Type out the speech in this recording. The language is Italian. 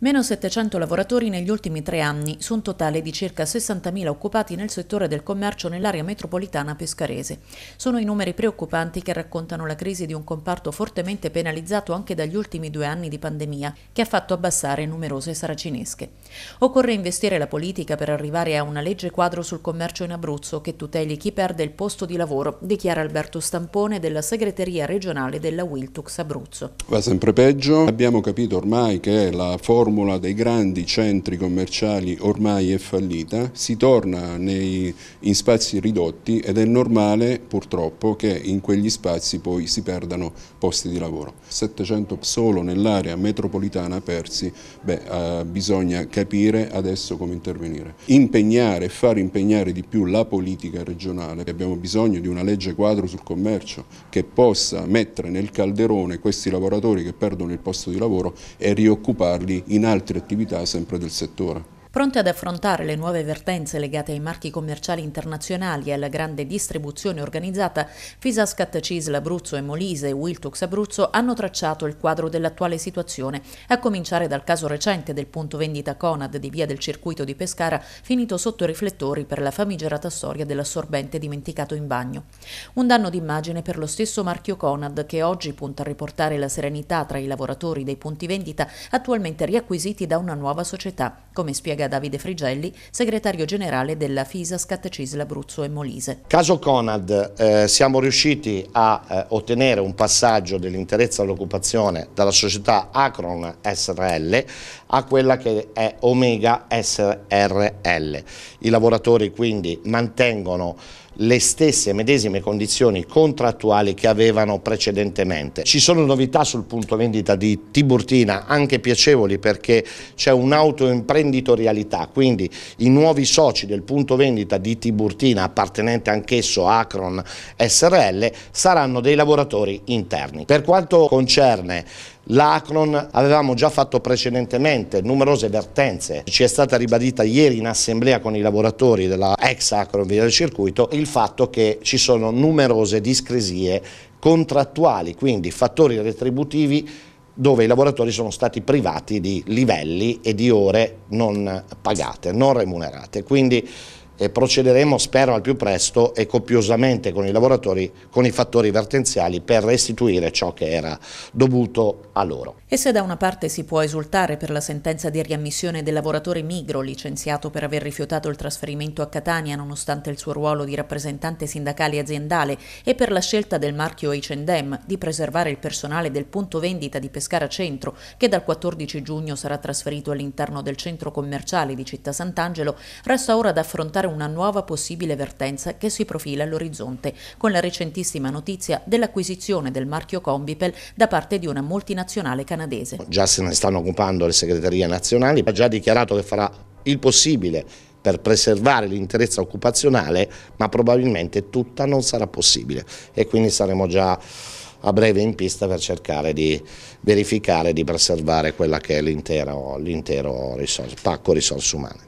Meno 700 lavoratori negli ultimi tre anni, su un totale di circa 60.000 occupati nel settore del commercio nell'area metropolitana pescarese. Sono i numeri preoccupanti che raccontano la crisi di un comparto fortemente penalizzato anche dagli ultimi due anni di pandemia, che ha fatto abbassare numerose saracinesche. Occorre investire la politica per arrivare a una legge quadro sul commercio in Abruzzo che tuteli chi perde il posto di lavoro, dichiara Alberto Stampone della segreteria regionale della Wiltux Abruzzo. Va sempre peggio, abbiamo capito ormai che la forza formula dei grandi centri commerciali ormai è fallita, si torna nei, in spazi ridotti ed è normale purtroppo che in quegli spazi poi si perdano posti di lavoro. 700 solo nell'area metropolitana persi, beh, eh, bisogna capire adesso come intervenire. Impegnare e far impegnare di più la politica regionale, abbiamo bisogno di una legge quadro sul commercio che possa mettere nel calderone questi lavoratori che perdono il posto di lavoro e rioccuparli in in altre attività sempre del settore. Pronte ad affrontare le nuove vertenze legate ai marchi commerciali internazionali e alla grande distribuzione organizzata, Fisascat Cisl Abruzzo e Molise e Wiltux Abruzzo hanno tracciato il quadro dell'attuale situazione, a cominciare dal caso recente del punto vendita Conad di via del circuito di Pescara, finito sotto i riflettori per la famigerata storia dell'assorbente dimenticato in bagno. Un danno d'immagine per lo stesso marchio Conad che oggi punta a riportare la serenità tra i lavoratori dei punti vendita attualmente riacquisiti da una nuova società, come spiega Davide Frigelli, segretario generale della FISA Scattacisla Abruzzo e Molise. Caso Conad, eh, siamo riusciti a eh, ottenere un passaggio dell'interezza all'occupazione dalla società Acron SRL a quella che è Omega SRL. I lavoratori quindi mantengono le stesse medesime condizioni contrattuali che avevano precedentemente. Ci sono novità sul punto vendita di Tiburtina, anche piacevoli perché c'è un'autoimprenditorialità, quindi i nuovi soci del punto vendita di Tiburtina, appartenente anch'esso a Acron SRL, saranno dei lavoratori interni. Per quanto concerne L'Acron avevamo già fatto precedentemente numerose vertenze, ci è stata ribadita ieri in assemblea con i lavoratori della ex Acron Via del Circuito il fatto che ci sono numerose discresie contrattuali, quindi fattori retributivi dove i lavoratori sono stati privati di livelli e di ore non pagate, non remunerate. Quindi e procederemo, spero al più presto e copiosamente con i lavoratori, con i fattori vertenziali per restituire ciò che era dovuto a loro. E se da una parte si può esultare per la sentenza di riammissione del lavoratore Migro, licenziato per aver rifiutato il trasferimento a Catania nonostante il suo ruolo di rappresentante sindacale aziendale e per la scelta del marchio H&M di preservare il personale del punto vendita di Pescara Centro, che dal 14 giugno sarà trasferito all'interno del centro commerciale di Città Sant'Angelo, resta ora da affrontare una nuova possibile vertenza che si profila all'orizzonte, con la recentissima notizia dell'acquisizione del marchio Combipel da parte di una multinazionale canadese. Già se ne stanno occupando le segreterie nazionali, ha già dichiarato che farà il possibile per preservare l'interezza occupazionale, ma probabilmente tutta non sarà possibile e quindi saremo già a breve in pista per cercare di verificare, di preservare quella che è l'intero pacco risorse umane.